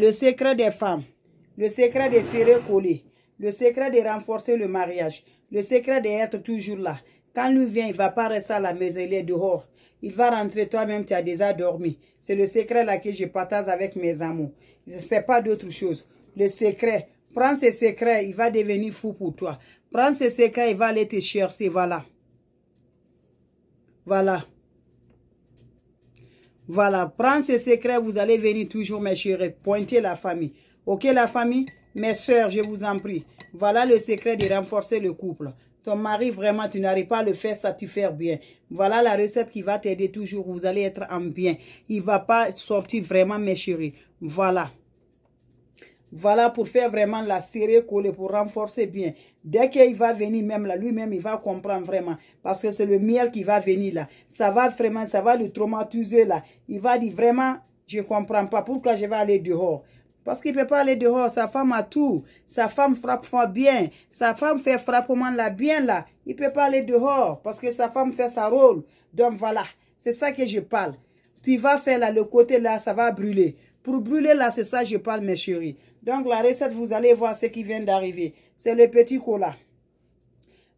Le secret des femmes, le secret de serrer collé, le secret de renforcer le mariage, le secret d'être toujours là. Quand lui vient, il ne va pas rester à la maison, il est dehors. Il va rentrer toi-même, tu as déjà dormi. C'est le secret là que je partage avec mes amours. Ce n'est pas d'autre chose. Le secret, prends ce secret, il va devenir fou pour toi. Prends ce secret, il va aller te chercher, voilà. Voilà. Voilà, Prends ce secret, vous allez venir toujours, mes chéris, Pointez la famille. Ok, la famille Mes soeurs, je vous en prie. Voilà le secret de renforcer le couple. Ton mari, vraiment, tu n'arrives pas à le faire ça tu fais bien. Voilà la recette qui va t'aider toujours. Vous allez être en bien. Il ne va pas sortir vraiment, mes chéris. Voilà. Voilà pour faire vraiment la serrer, coller, pour renforcer bien. Dès qu'il va venir même là, lui-même, il va comprendre vraiment. Parce que c'est le miel qui va venir là. Ça va vraiment, ça va le traumatiser là. Il va dire vraiment, je comprends pas pourquoi je vais aller dehors. Parce qu'il ne peut pas aller dehors. Sa femme a tout. Sa femme frappe fort bien. Sa femme fait frappement là bien là. Il ne peut pas aller dehors parce que sa femme fait sa rôle. Donc voilà, c'est ça que je parle. Tu vas faire là, le côté là, ça va brûler. Pour brûler là, c'est ça que je parle mes chéris. Donc la recette, vous allez voir ce qui vient d'arriver. C'est le petit cola.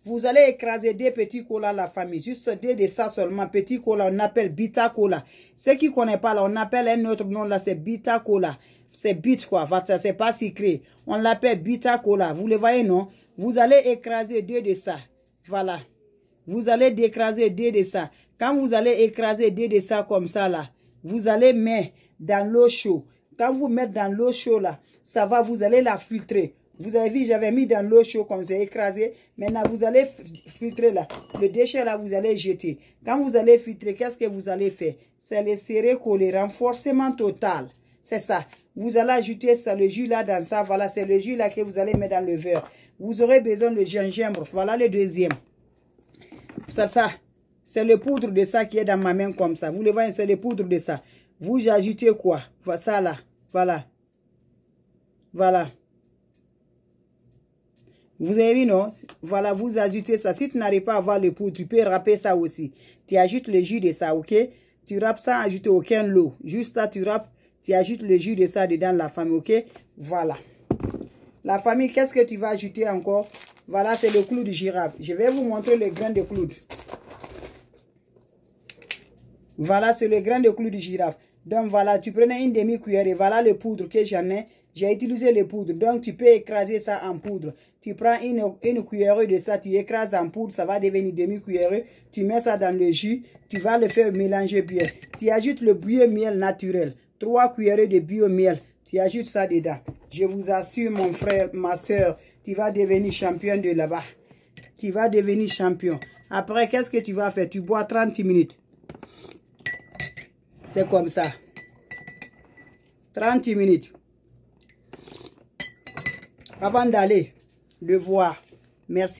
Vous allez écraser des petits colas, la famille. Juste des de ça seulement. Petit cola, on appelle bita cola. Ceux qui ne connaissent pas, là, on appelle un autre nom, là, c'est Bitacola. C'est bit, quoi. C'est pas secret. On l'appelle Bitacola. Vous le voyez, non? Vous allez écraser deux de ça. Voilà. Vous allez décraser deux de ça. Quand vous allez écraser deux de ça comme ça, là, vous allez mettre dans l'eau chaude. Quand vous mettez dans l'eau chaude, là, ça va, vous allez la filtrer. Vous avez vu, j'avais mis dans l'eau chaude comme ça, écrasé. Maintenant, vous allez filtrer là. Le déchet là, vous allez jeter. Quand vous allez filtrer, qu'est-ce que vous allez faire C'est le serrer coller, renforcement total. C'est ça. Vous allez ajouter ça, le jus là dans ça. Voilà, c'est le jus là que vous allez mettre dans le verre. Vous aurez besoin de gingembre. Voilà le deuxième. Ça, ça. C'est le poudre de ça qui est dans ma main comme ça. Vous le voyez, c'est le poudre de ça. Vous ajoutez quoi Ça là. Voilà. Voilà. Vous avez vu, non Voilà, vous ajoutez ça. Si tu n'arrives pas à avoir le poudre, tu peux râper ça aussi. Tu ajoutes le jus de ça, ok Tu râpes ça, ajouter aucun lot. Juste ça, tu râpes, tu ajoutes le jus de ça dedans, la famille, ok Voilà. La famille, qu'est-ce que tu vas ajouter encore Voilà, c'est le clou de girafe. Je vais vous montrer le grain de clou. Voilà, c'est le grain de clou de girafe. Donc voilà, tu prenais une demi-cuillère et voilà le poudre que j'en ai. J'ai utilisé les poudres. Donc, tu peux écraser ça en poudre. Tu prends une, une cuillère de ça, tu écrases en poudre, ça va devenir demi cuillère Tu mets ça dans le jus, tu vas le faire mélanger bien. Tu ajoutes le bio-miel naturel. Trois cuillères de bio-miel. Tu ajoutes ça dedans. Je vous assure, mon frère, ma soeur, tu vas devenir champion de là-bas. Tu vas devenir champion. Après, qu'est-ce que tu vas faire? Tu bois 30 minutes. C'est comme ça. 30 minutes avant d'aller le voir. Merci.